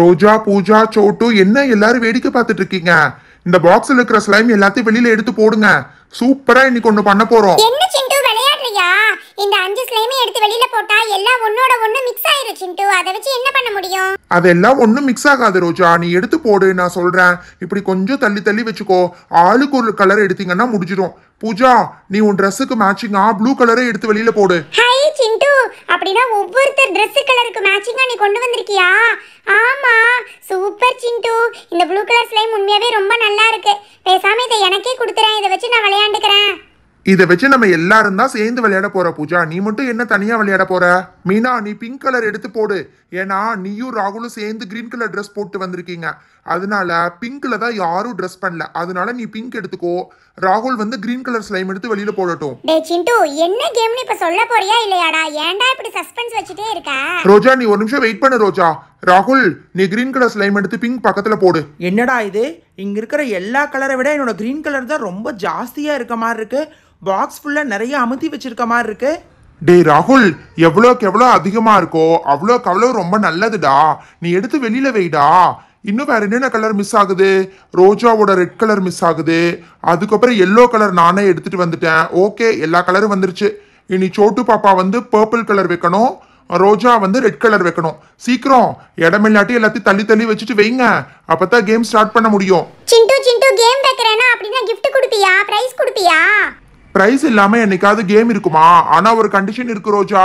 ரோஜா பூஜா சோட்டு என்ன எல்லாரும் வேடிக்கை பார்த்துட்டு இருக்கீங்க இந்த பாக்ஸ்ல இருக்கிற ஸ்லைம் எல்லாத்தையும் வெளியில எடுத்து போடுங்க சூப்பரா இன்னைக்கு ஒண்ணு பண்ண போறோம் அப்படியா இந்த அஞ்சு ஸ்லைமே எடுத்து வெளியில போட்டா எல்லாம் ஒன்னோட ஒண்ணு மிக்ஸ் ஆயிருச்சு சிண்டு அதை வச்சு என்ன பண்ண முடியும் அதெல்லாம் ஒண்ணும் மிக்ஸ் ஆகாது ரோஜா நீ எடுத்து போடு நான் சொல்றேன் இப்படி கொஞ்சம் தள்ளி தள்ளி வச்சுக்கோ ஆளுக்கு ஒரு கலர் எடுத்தீங்கன்னா முடிஞ்சிடும் பூஜா நீ உன் ட்ரெஸ்ஸுக்கு மேட்சிங்கா ப்ளூ கலரே எடுத்து வெளியில போடு ஹை சிண்டு அப்படின்னா ஒவ்வொருத்தர் ட்ரெஸ் கலருக்கு மேட்சிங்கா நீ கொண்டு வந்திருக்கியா ஆமா சூப்பர் சிண்டு இந்த ப்ளூ கலர் ஸ்லைம் உண்மையாவே ரொம்ப நல்லா இருக்கு பேசாம இதை எனக்கே கொடுத்துறேன் இதை வச்சு நான் விளையாண்டுக்கிறேன் இதை வச்சு நம்ம எல்லாரும் தான் சேர்ந்து விளையாட போற பூஜா நீ மட்டும் என்ன தனியா விளையாட போற மீனா நீ பிங்க் கலர் எடுத்து போடு ஏன்னா நீயும் ராகுலும் சேர்ந்து கிரீன் கலர் ட்ரெஸ் போட்டு வந்திருக்கீங்க அதனால பிங்க்ல தான் யாரும் ட்ரெஸ் பண்ணல அதனால நீ பிங்க் எடுத்துக்கோ ராகுல் வந்து கிரீன் கலர் ஸ்லைம் எடுத்து வெளியில போடட்டும் டேய் சிண்டு என்ன கேம்னு இப்ப சொல்ல போறியா இல்லையாடா ஏன்டா இப்படி சஸ்பென்ஸ் வச்சிட்டே இருக்க ரோஜா நீ ஒரு நிமிஷம் வெயிட் பண்ணு ரோஜா ராகுல் நீ கிரீன் கலர் ஸ்லைம் எடுத்து பிங்க் பக்கத்துல போடு என்னடா இது இங்க இருக்கிற எல்லா கலரை விட என்னோட கிரீன் கலர் தான் ரொம்ப ஜாஸ்தியா இருக்க மாதிரி இருக்கு பாக்ஸ் ஃபுல்லா நிறைய அமுத்தி வச்சிருக்க மாதிரி இருக்கு டேய் ராகுல் எவ்வளோக்கு எவ்வளோ அதிகமாக இருக்கோ அவ்வளோக்கு அவ்வளோ ரொம்ப நல்லதுடா நீ எடுத்து வெளியில் வைடா இன்னும் வேறு என்னென்ன கலர் மிஸ் ஆகுது ரோஜாவோட ரெட் கலர் மிஸ் ஆகுது அதுக்கப்புறம் எல்லோ கலர் நானே எடுத்துகிட்டு வந்துட்டேன் ஓகே எல்லா கலரும் வந்துருச்சு இனி சோட்டு பாப்பா வந்து பர்பிள் கலர் வைக்கணும் ரோஜா வந்து ரெட் கலர் வைக்கணும் சீக்கிரம் இடமில்லாட்டி எல்லாத்தையும் தள்ளி தள்ளி வச்சுட்டு வைங்க அப்பதான் கேம் ஸ்டார்ட் பண்ண முடியும் சிண்டு சிண்டு கேம் வைக்கிறேன்னா அப்படின்னா கிஃப்ட் கொடுப்பியா பிரைஸ் கொடுப்பியா பிரைஸ் இல்லாம என்னைக்காவது கேம் இருக்குமா ஆனா ஒரு கண்டிஷன் இருக்கு ரோஜா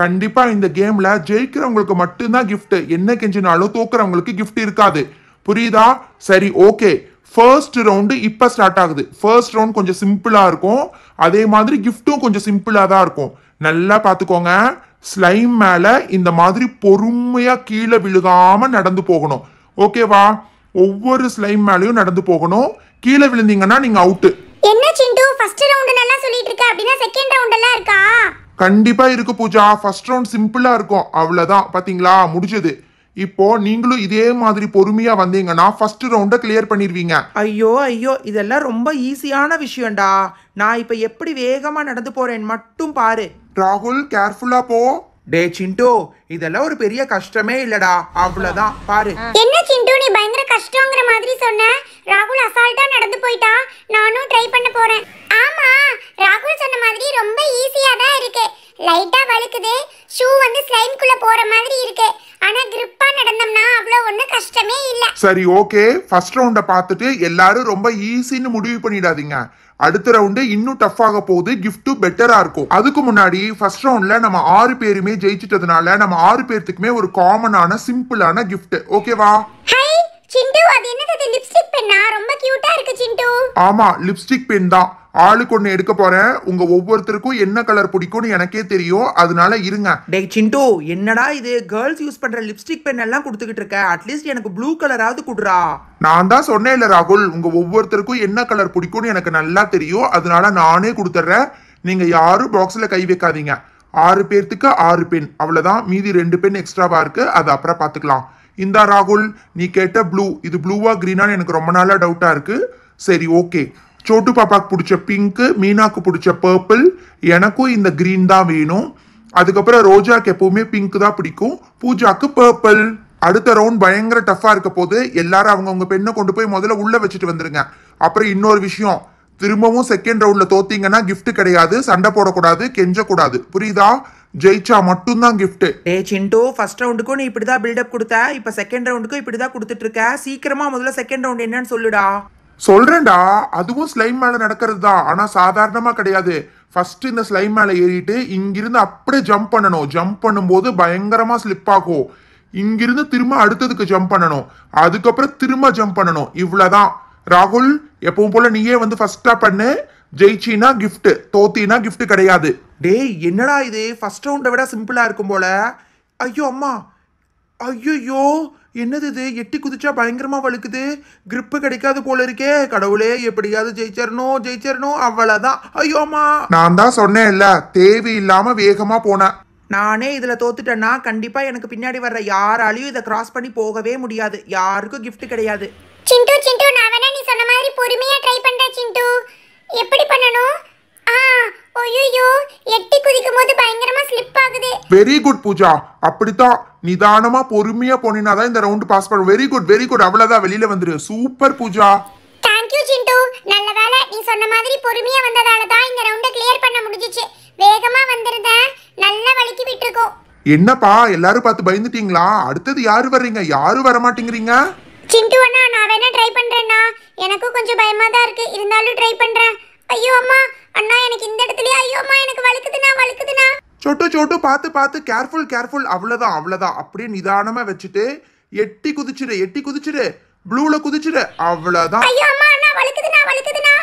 கண்டிப்பா இந்த கேம்ல ஜெயிக்கிறவங்களுக்கு மட்டும்தான் கிஃப்ட் என்ன கெஞ்சினாலும் தோக்குறவங்களுக்கு கிஃப்ட் இருக்காது புரியுதா சரி ஓகே ஃபர்ஸ்ட் ரவுண்டு இப்போ ஸ்டார்ட் ஆகுது ஃபர்ஸ்ட் ரவுண்ட் கொஞ்சம் சிம்பிளாக இருக்கும் அதே மாதிரி கிஃப்ட்டும் கொஞ்சம் சிம்பிளாக தான் இருக்கும் நல்லா பார்த்துக்கோங்க ஸ்லைம் மேலே இந்த மாதிரி பொறுமையாக கீழே விழுகாமல் நடந்து போகணும் ஓகேவா ஒவ்வொரு ஸ்லைம் மேலேயும் நடந்து போகணும் கீழே விழுந்தீங்கன்னா நீங்கள் அவுட்டு ஃபர்ஸ்ட் ரவுண்ட் நல்லா சொல்லிட்டு இருக்க அப்படின்னா செகண்ட் ரவுண்ட் எல்லாம் இருக்கா கண்டிப்பா இருக்கு பூஜா ஃபர்ஸ்ட் ரவுண்ட் சிம்பிளா இருக்கும் அவ்வளவுதான் பாத்தீங்களா முடிஞ்சது இப்போ நீங்களும் இதே மாதிரி பொறுமையா வந்தீங்கன்னா ஃபர்ஸ்ட் ரவுண்ட கிளியர் பண்ணிடுவீங்க ஐயோ ஐயோ இதெல்லாம் ரொம்ப ஈஸியான விஷயம்டா நான் இப்ப எப்படி வேகமா நடந்து போறேன் மட்டும் பாரு ராகுல் கேர்ஃபுல்லா போ டே சிண்டு இதெல்லாம் ஒரு பெரிய கஷ்டமே இல்லடா அவ்வளவுதான் பாரு என்ன சிண்டு நீ பயங்கர கஷ்டங்கிற மாதிரி சொன்ன ராகுல் அசால்ட்டா நடந்து போயிட்டா நானும் ட்ரை பண்ண போறேன் ஆமா ராகுல் சொன்ன மாதிரி ரொம்ப ஈஸியா தான் இருக்கு லைட்டா வழுக்குது ஷூ வந்து குள்ள போற மாதிரி இருக்கு சரி ஓகே ஃபர்ஸ்ட் ரவுண்டை பார்த்துட்டு எல்லாரும் ரொம்ப ஈஸின்னு முடிவு பண்ணிடாதீங்க அடுத்த ரவுண்டு இன்னும் ஆக போகுது கிஃப்ட்டும் பெட்டராக இருக்கும் அதுக்கு முன்னாடி ஃபர்ஸ்ட் ரவுண்டில் நம்ம ஆறு பேருமே ஜெயிச்சிட்டதுனால நம்ம ஆறு பேர்த்துக்குமே ஒரு காமனான சிம்பிளான கிஃப்ட் ஓகேவா சிந்து அது என்னது லிப்ஸ்டிக் பெண்ணா ரொம்ப கியூட்டா இருக்கு ஆமா லிப்ஸ்டிக் பென் தான் ஆளுக்கு ஒன்று எடுக்க போறேன் உங்க ஒவ்வொருத்தருக்கும் என்ன கலர் பிடிக்கும்னு எனக்கே தெரியும் அதனால இருங்க டேய் சிண்டு என்னடா இது கேர்ள்ஸ் யூஸ் பண்ற லிப்ஸ்டிக் பென் எல்லாம் கொடுத்துக்கிட்டு இருக்க அட்லீஸ்ட் எனக்கு ப்ளூ கலராவது குடுறா நான் தான் சொன்னேன்ல ராகுல் உங்க ஒவ்வொருத்தருக்கும் என்ன கலர் பிடிக்கும்னு எனக்கு நல்லா தெரியும் அதனால நானே கொடுத்துட்றேன் நீங்க யாரும் பாக்ஸ்ல கை வைக்காதீங்க ஆறு பேர்த்துக்கு ஆறு பெண் அவ்வளவுதான் மீதி ரெண்டு பெண் எக்ஸ்ட்ராவா இருக்கு அது அப்புறம் பார்த்துக்கலாம் இந்தா ராகுல் நீ கேட்ட ப்ளூ இது ப்ளூவா கிரீனான்னு எனக்கு ரொம்ப நாளாக டவுட்டாக இருக்குது சரி ஓகே சோட்டு பாப்பாக்கு பிடிச்ச பிங்க்கு மீனாக்கு பிடிச்ச பர்பிள் எனக்கும் இந்த க்ரீன் தான் வேணும் அதுக்கப்புறம் ரோஜாக்கு எப்பவுமே பிங்க் தான் பிடிக்கும் பூஜாக்கு பர்பிள் அடுத்த ரவுண்ட் பயங்கர டஃப்பாக இருக்க போது எல்லாரும் அவங்கவுங்க பெண்ணை கொண்டு போய் முதல்ல உள்ளே வச்சுட்டு வந்துருங்க அப்புறம் இன்னொரு விஷயம் திரும்பவும் செகண்ட் ரவுண்டில் தோத்தீங்கன்னா கிஃப்ட் கிடையாது சண்டை போடக்கூடாது கெஞ்சக்கூடாது புரியுதா ஜெயிச்சா மட்டும்தான் கிஃப்ட் டே சிண்டு ஃபர்ஸ்ட் ரவுண்டுக்கும் நீ இப்படி தான் பில்டப் கொடுத்த இப்போ செகண்ட் ரவுண்டுக்கும் இப்படி தான் கொடுத்துட்டு இருக்க சீக்கிரமா முதல்ல செகண்ட் ரவுண்ட் என்னன்னு சொல்லுடா சொல்றேன்டா அதுவும் ஸ்லைம் மேல நடக்கிறது தான் ஆனா சாதாரணமா கிடையாது ஃபர்ஸ்ட் இந்த ஸ்லைம் மேல ஏறிட்டு இங்கிருந்து அப்படியே ஜம்ப் பண்ணணும் ஜம்ப் பண்ணும்போது பயங்கரமா ஸ்லிப் ஆகும் இங்கிருந்து திரும்ப அடுத்ததுக்கு ஜம்ப் பண்ணணும் அதுக்கப்புறம் திரும்ப ஜம்ப் பண்ணணும் இவ்வளவுதான் ராகுல் எப்பவும் போல நீயே வந்து ஃபர்ஸ்டா பண்ணு ஜெயிச்சினா கிஃப்ட் தோத்தினா கிஃப்ட் கிடையாது டேய் என்னடா இது ஃபர்ஸ்ட் ரவுண்டை விட சிம்பிளா இருக்கும் போல ஐயோ அம்மா ஐயோ என்னது இது எட்டி குதிச்சா பயங்கரமாக வழுக்குது கிரிப்பு கிடைக்காது போல இருக்கே கடவுளே எப்படியாவது ஜெயிச்சிடணும் ஜெயிச்சிடணும் அவ்வளோதான் ஐயோமா நான் தான் சொன்னேன்ல தேவையில்லாமல் வேகமாக போனேன் நானே இதில் தோத்துட்டேன்னா கண்டிப்பாக எனக்கு பின்னாடி வர்ற யாராலையும் இதை கிராஸ் பண்ணி போகவே முடியாது யாருக்கும் கிஃப்ட் கிடையாது சிண்டு சிண்டு நான் வேணா நீ சொன்ன மாதிரி பொறுமையா ட்ரை பண்றேன் சிண்டு எப்படி பண்ணணும் ஆ ஓய்யோ எட்டி குதிக்கும் போது பயங்கரமா ஸ்லிப் ஆகுது வெரி குட் பூஜா அப்படித்தான் நிதானமா பொறுமையா போனீங்கன்னா தான் இந்த ரவுண்ட் பாஸ் பண்ண வெரி குட் வெரி குட் அவ்வளவுதான் வெளியில வந்துரு super Pooja thank you Chintu நல்ல வேலை நீ சொன்ன மாதிரி பொறுமையா வந்ததால தான் இந்த ரவுண்ட கிளியர் பண்ண முடிஞ்சிச்சு வேகமா வந்திருந்தேன் நல்ல வலிக்கு விட்டுருக்கோம் என்னப்பா எல்லாரும் பார்த்து பயந்துட்டீங்களா அடுத்தது யாரு வர்றீங்க யாரும் வர மாட்டேங்கிறீங்க சிண்டு அண்ணா நான் வேணா ட்ரை பண்றேன்னா எனக்கும் கொஞ்சம் பயமா தான் இருக்கு இருந்தாலும் ட்ரை பண்றேன் ஐயோ அம்மா அண்ணா எனக்கு இந்த இடத்துலயே ஐயோ அம்மா எனக்கு வலிக்குதுண்ணா வலிக்குதுண்ணா சொட்டு சொட்டு பார்த்து பார்த்து கேர்ஃபுல் கேர்ஃபுல் அவ்வளோதான் அவ்வளோதான் அப்படியே நிதானமாக வச்சுட்டு எட்டி குதிச்சிடு எட்டி குதிச்சிடு ப்ளூவில் குதிச்சிடு அவ்வளோதான் ஐயோ அம்மா நான் வழுக்குதுனா வலிக்குதுண்ணா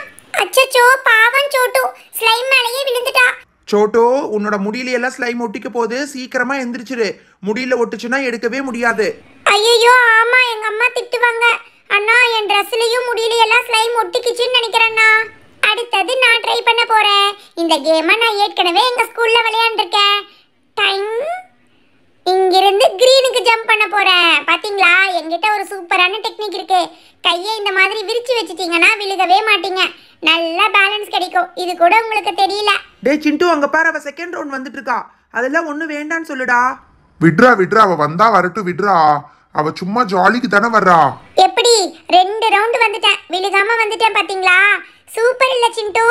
அச்சோ பாவம் சோட்டு ஸ்லைம் மேலேயே விழுந்துட்டா சோட்டோ உன்னோட முடியில எல்லாம் ஸ்லைம் ஒட்டிக்க போது சீக்கிரமா எந்திரிச்சிரு முடியில ஒட்டுச்சுன்னா எடுக்கவே முடியாது ஐயோ ஆமா எங்க அம்மா திட்டுவாங்க அண்ணா என் ட்ரெஸ்லயும் முடியில எல்லாம் ஸ்லைம் ஒட்டிக்கிச்சுன்னு நினைக்கிறேன்னா அடுத்தது நான் ட்ரை பண்ண போறேன் இந்த கேமை நான் ஏற்கனவே எங்கள் ஸ்கூலில் விளையாண்டுருக்கேன் டைம் இங்கிருந்து க்ரீனுக்கு ஜம்ப் பண்ண போகிறேன் பார்த்தீங்களா எங்கிட்ட ஒரு சூப்பரான டெக்னிக் இருக்கு கையை இந்த மாதிரி விரிச்சு வச்சுட்டிங்கன்னா விழுகவே மாட்டீங்க நல்லா பேலன்ஸ் கிடைக்கும் இது கூட உங்களுக்கு தெரியல டே சிண்டு அங்க பாரு அவ செகண்ட் ரவுண்ட் வந்துட்டு இருக்கா அதெல்லாம் ஒண்ணு வேண்டாம்னு சொல்லுடா விட்ரா விட்ரா அவ வந்தா வரட்டும் விட்ரா அவ சும்மா ஜாலிக்கு தானே வர்றா எப்படி ரெண்டு ரவுண்ட் வந்துட்டேன் விழுகாம வந்துட்டேன் பாத்தீங்களா சூப்பர் இல்ல சிண்டு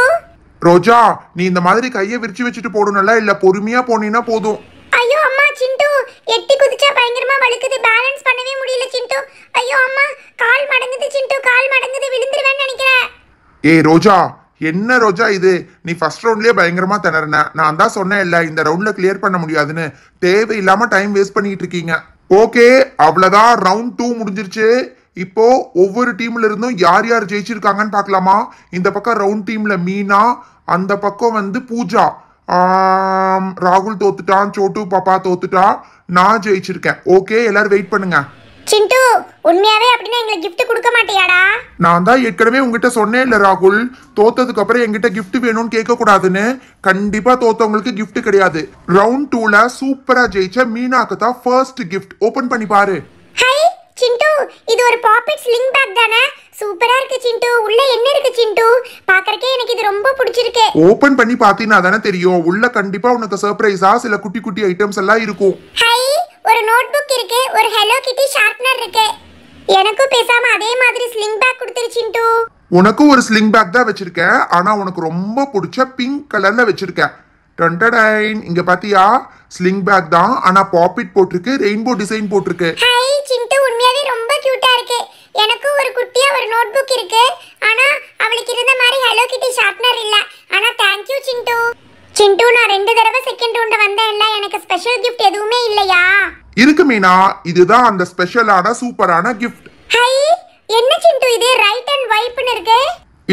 ரோஜா நீ இந்த மாதிரி கையை விரிச்சு வச்சுட்டு போடணும்ல இல்ல பொறுமையா போனீங்கன்னா போதும் ஐயோ அம்மா சிண்டு எட்டி குதிச்சா பயங்கரமா வழுக்குது பேலன்ஸ் பண்ணவே முடியல சிண்டு ஐயோ அம்மா கால் மடங்குது சிண்டு கால் மடங்குது விழுந்துருவேன்னு நினைக்கிறேன் ஏய் ரோஜா என்ன ரோஜா இது நீ ஃபர்ஸ்ட் ரவுண்ட்லயே பயங்கரமா திணறின நான் தான் சொன்னேன் இல்ல இந்த ரவுண்ட்ல கிளியர் பண்ண முடியாதுன்னு தேவையில்லாம டைம் வேஸ்ட் பண்ணிட்டு இருக்கீங்க ஓகே அவ்வளோதான் ரவுண்ட் டூ முடிஞ்சிருச்சு இப்போ ஒவ்வொரு டீம்ல இருந்தும் யார் யார் ஜெயிச்சிருக்காங்கன்னு பார்க்கலாமா இந்த பக்கம் ரவுண்ட் டீம்ல மீனா அந்த பக்கம் வந்து பூஜா ராகுல் தோத்துட்டான் சோட்டு பாப்பா தோத்துட்டா நான் ஜெயிச்சிருக்கேன் ஓகே எல்லாரும் வெயிட் பண்ணுங்க சிண்டு உண்மையாவே அப்படின்னா எங்களுக்கு கிஃப்ட் கொடுக்க மாட்டியாடா நான் தான் ஏற்கனவே உங்ககிட்ட சொன்னே இல்ல ராகுல் தோத்ததுக்கு அப்புறம் என்கிட்ட கிஃப்ட் வேணும்னு கேட்க கூடாதுன்னு கண்டிப்பா தோத்தவங்களுக்கு கிஃப்ட் கிடையாது ரவுண்ட் டூல சூப்பரா ஜெயிச்ச மீனாக்கு தான் ஃபர்ஸ்ட் கிஃப்ட் ஓபன் பண்ணி பாரு இது ஒரு பாக்கெட் ஸ்லிங் பேக் தானே சூப்பரா இருக்கு சிண்டு உள்ள என்ன இருக்கு சிண்டு பாக்கறக்கே எனக்கு இது ரொம்ப பிடிச்சிருக்கு ஓபன் பண்ணி பாத்தீனா தானே தெரியும் உள்ள கண்டிப்பா உனக்கு சர்ப்ரைஸா சில குட்டி குட்டி ஐட்டம்ஸ் எல்லாம் இருக்கும் ஹாய் ஒரு நோட்புக் இருக்கு ஒரு ஹலோ கிட்டி ஷார்ப்னர் இருக்கு எனக்கும் பேசாம அதே மாதிரி ஸ்லிங் பேக் கொடுத்துரு சிண்டு உனக்கும் ஒரு ஸ்லிங் பேக் தான் வச்சிருக்கேன் ஆனா உனக்கு ரொம்ப பிடிச்ச பிங்க் கலர்ல வச்சிருக்கேன் டண்டடைன் இங்க பாத்தியா ஸ்லிங் பேக் தான் ஆனா பாப்பிட் போட்டிருக்கு ரெயின்போ டிசைன் போட்டிருக்கு ஹை சிண்டு குட்டியா ஒரு நோட் புக் இருக்கு ஆனா அவளுக்கு இருந்த மாதிரி ஹலோ கிட்டி ஷார்ப்னர் இல்ல ஆனா தேங்க் யூ சிண்டு சிண்டு நான் ரெண்டு தடவை செகண்ட் ரவுண்ட் வந்தேன்ல எனக்கு ஸ்பெஷல் கிஃப்ட் எதுவுமே இல்லையா இருக்கு மீனா இதுதான் அந்த ஸ்பெஷலான சூப்பரான கிஃப்ட் ஹை என்ன சிண்டு இது ரைட் அண்ட் வைப்னு இருக்கு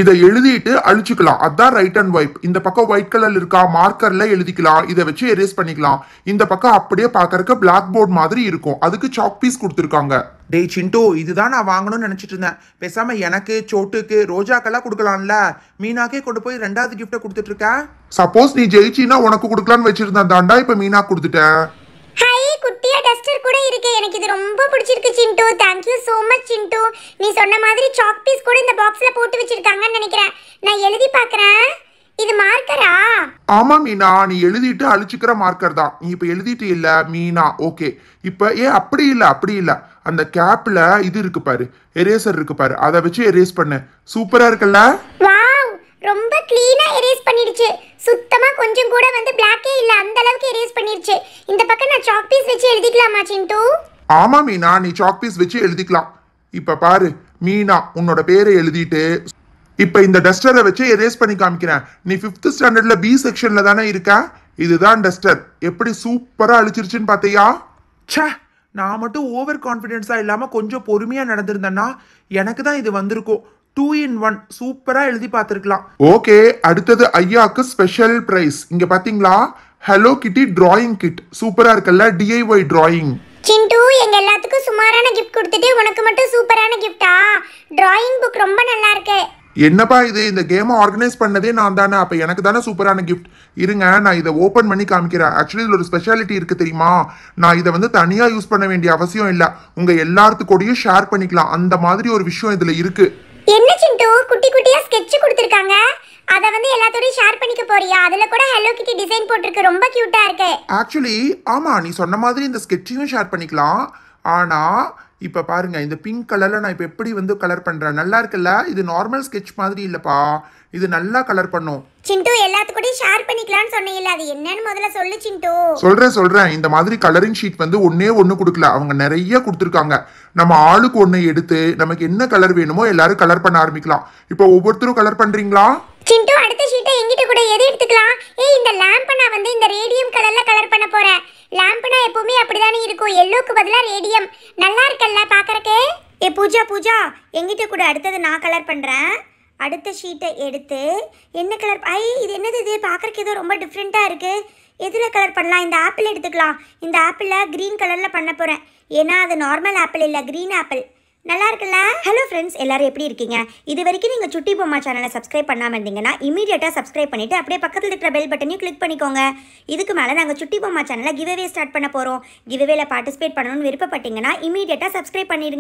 இதை எழுதிட்டு அழிச்சுக்கலாம் அதான் ரைட் அண்ட் ஒய்ப் இந்த பக்கம் ஒயிட் கலர் இருக்கா மார்க்கர்ல எழுதிக்கலாம் இதை வச்சு எரேஸ் பண்ணிக்கலாம் இந்த பக்கம் அப்படியே பார்க்கறக்கு பிளாக் போர்ட் மாதிரி இருக்கும் அதுக்கு சாக் பீஸ் கொடுத்துருக்காங்க டே சின்டோ இதுதான் நான் வாங்கணும்னு நினச்சிட்டு இருந்தேன் பேசாமல் எனக்கு சோட்டுக்கு ரோஜாக்கெல்லாம் கொடுக்கலாம்ல மீனாக்கே கொண்டு போய் ரெண்டாவது கிஃப்ட்டை கொடுத்துட்ருக்கேன் சப்போஸ் நீ ஜெயிச்சின்னா உனக்கு கொடுக்கலான்னு வச்சிருந்தேன் தாண்டா இப்போ மீனா கொடுத்துட்டேன் ஹை குட்டியா டஸ்டர் கூட இருக்கு எனக்கு இது ரொம்ப பிடிச்சிருக்கு Chintu thank you so much Chintu நீ சொன்ன மாதிரி சாக் கூட இந்த பாக்ஸ்ல போட்டு வச்சிருக்காங்கன்னு நினைக்கிறேன் நான் எழுதி பார்க்கறேன் இது மார்க்கரா ஆமா மீனா நீ எழுதிட்டு அழிச்சுக்கிற மார்க்கர் தான் நீ இப்ப எழுதிட்டு இல்ல மீனா ஓகே இப்ப ஏ அப்படி இல்ல அப்படி இல்ல அந்த கேப்ல இது இருக்கு பாரு எரேசர் இருக்கு பாரு அதை வச்சு எரேஸ் பண்ணு சூப்பரா இருக்குல்ல வாவ் ரொம்ப க்ளீனா எரேஸ் பண்ணிடுச்சு சுத்தமா கொஞ்சம் கூட வந்து பிளாக்கே இல்ல அந்த அளவுக்கு எரேஸ் பண்ணிருச்சு இந்த பக்கம் நான் சாக் பீஸ் வச்சு எழுதிக்கலாமா சிந்து ஆமா மீனா நீ சாக் பீஸ் வச்சு எழுதிக்கலாம் இப்ப பாரு மீனா உன்னோட பேரை எழுதிட்டு இப்ப இந்த டஸ்டரை வச்சு எரேஸ் பண்ணி காமிக்கிறேன் நீ ஃபிஃப்த் ஸ்டாண்டர்ட்ல பி செக்ஷன்ல தானே இருக்க இதுதான் டஸ்டர் எப்படி சூப்பரா அழிச்சிருச்சுன்னு பாத்தியா ச்சே நான் மட்டும் ஓவர் கான்ஃபிடென்ஸா இல்லாம கொஞ்சம் பொறுமையா நடந்திருந்தேன்னா எனக்கு தான் இது வந்திருக்கும் டூ இன் ஒன் சூப்பரா எழுதி பார்த்துருக்கலாம் ஓகே அடுத்தது ஐயாக்கு ஸ்பெஷல் பிரைஸ் இங்க பாத்தீங்களா ஹலோ கிட்டி டிராயிங் கிட் சூப்பரா இருக்குல்ல டிஐஒய் டிராயிங் சிண்டு எங்க எல்லாத்துக்கும் சுமாரான கிஃப்ட் கொடுத்துட்டு உனக்கு மட்டும் சூப்பரான கிஃப்டா டிராயிங் புக் ரொம்ப நல்லா இருக்கு என்னப்பா இது இந்த கேமை ஆர்கனைஸ் பண்ணதே நான் தானே அப்போ எனக்கு தானே சூப்பரான கிஃப்ட் இருங்க நான் இதை ஓப்பன் பண்ணி காமிக்கிறேன் ஆக்சுவலி இதில் ஒரு ஸ்பெஷாலிட்டி இருக்குது தெரியுமா நான் இதை வந்து தனியாக யூஸ் பண்ண வேண்டிய அவசியம் இல்லை உங்கள் எல்லாத்துக்கூடையும் ஷேர் பண்ணிக்கலாம் அந்த மாதிரி ஒரு விஷயம் இதில் இருக்குது என்ன சிண்டு குட்டி குட்டியா ஸ்கெட்ச் கொடுத்திருக்காங்க அத வந்து எல்லாத்தோடயும் ஷேர் பண்ணிக்க போறியா அதுல கூட ஹலோ கிட்டி டிசைன் போட்டிருக்கு ரொம்ப கியூட்டா இருக்கு ஆக்சுவலி ஆமா நீ சொன்ன மாதிரி இந்த ஸ்கெட்சையும் ஷேர் பண்ணிக்கலாம் ஆனா இப்போ பாருங்கள் இந்த பிங்க் கலரில் நான் இப்போ எப்படி வந்து கலர் பண்ணுறேன் நல்லா இருக்குல்ல இது நார்மல் ஸ்கெட்ச் மாதிரி இல்லைப்பா இது நல்லா கலர் பண்ணும் சிண்டு எல்லாத்துக்கூடயும் ஷேர் பண்ணிக்கலாம்னு சொன்னீங்கல்ல அது என்னன்னு முதல்ல சொல்லு சிண்டு சொல்றேன் சொல்றேன் இந்த மாதிரி கலரிங் ஷீட் வந்து ஒன்னே ஒன்று கொடுக்கல அவங்க நிறைய கொடுத்துருக்காங்க நம்ம ஆளுக்கு ஒன்று எடுத்து நமக்கு என்ன கலர் வேணுமோ எல்லாரும் கலர் பண்ண ஆரம்பிக்கலாம் இப்போ ஒவ்வொருத்தரும் கலர் பண்றீங்களா சிண்டு அடுத்த ஷீட்டை எங்கிட்ட கூட எது எடுத்துக்கலாம் ஏய் இந்த லேம்ப் நான் வந்து இந்த ரேடியம் கலர்ல கலர் பண்ண போறேன் லாம்ப்னா எப்பவுமே அப்படிதானே இருக்கும் எல்லோக்கு பதிலாக ரேடியம் நல்லா இருக்கல்ல பார்க்கறக்கு ஏ பூஜா பூஜா எங்கிட்ட கூட அடுத்தது நான் கலர் பண்ணுறேன் அடுத்த ஷீட்டை எடுத்து என்ன கலர் ஐ இது என்னது இது பார்க்குறக்கு ஏதோ ரொம்ப டிஃப்ரெண்ட்டாக இருக்குது எதில் கலர் பண்ணலாம் இந்த ஆப்பிள் எடுத்துக்கலாம் இந்த ஆப்பிளில் க்ரீன் கலரில் பண்ண போகிறேன் ஏன்னா அது நார்மல் ஆப்பிள் இல்லை க்ரீன் ஆப்பிள் நல்லா இருக்குல்ல ஹலோ ஃப்ரெண்ட்ஸ் எல்லாரும் எப்படி இருக்கீங்க இது வரைக்கும் நீங்கள் சுட்டி பொம்மா சேனலை சப்ஸ்கிரைப் பண்ணாமல் இருந்தீங்கன்னா இமீடியட்டாக சப்ஸ்கிரைப் பண்ணிவிட்டு அப்படியே பக்கத்தில் இருக்கிற பெல் பட்டனையும் கிளிக் பண்ணிக்கோங்க இதுக்கு மேலே நாங்கள் சுட்டி பொம்மா சேனலை கிவ்வே ஸ்டார்ட் பண்ண போகிறோம் கிவ்வேல பார்ட்டிசிபேட் பண்ணணும்னு விருப்பப்பட்டீங்கன்னா இமீடியட்டாக சப்ஸ்கிரைப் பண்ணிடுங்க